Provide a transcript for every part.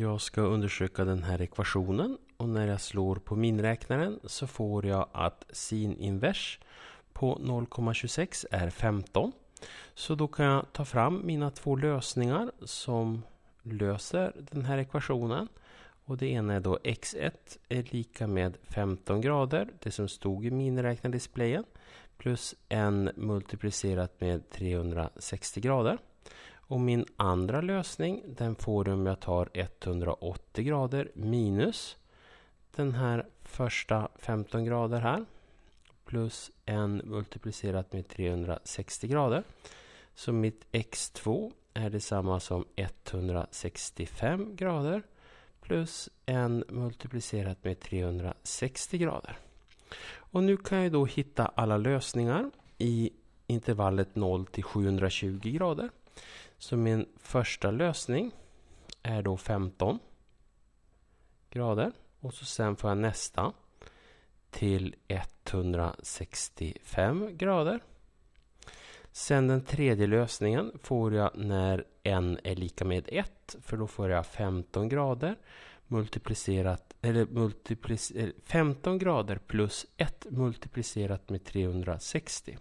Jag ska undersöka den här ekvationen och när jag slår på minräknaren så får jag att sin invers på 0,26 är 15. Så då kan jag ta fram mina två lösningar som löser den här ekvationen. Och det ena är då x1 är lika med 15 grader, det som stod i miniräknardisplayen, plus n multiplicerat med 360 grader. Och min andra lösning den får du om jag tar 180 grader minus den här första 15 grader här. Plus en multiplicerat med 360 grader. Så mitt x2 är detsamma som 165 grader plus en multiplicerat med 360 grader. Och nu kan jag då hitta alla lösningar i intervallet 0 till 720 grader. Så min första lösning är då 15 grader och så sen får jag nästa till 165 grader. Sen den tredje lösningen får jag när n är lika med 1 för då får jag 15 grader multiplicerat, eller multiplicerat, 15 grader plus 1 multiplicerat med 360.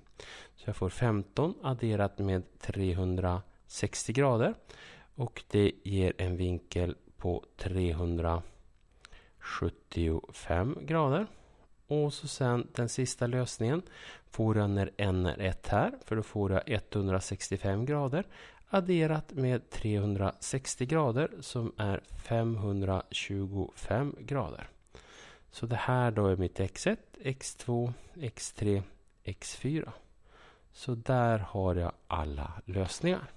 Så jag får 15 adderat med 360 grader och det ger en vinkel på 375 grader. Och så sen den sista lösningen. Får jag när n är 1 här, för då får jag 165 grader adderat med 360 grader som är 525 grader. Så det här då är mitt x1, x2, x3, x4. Så där har jag alla lösningar.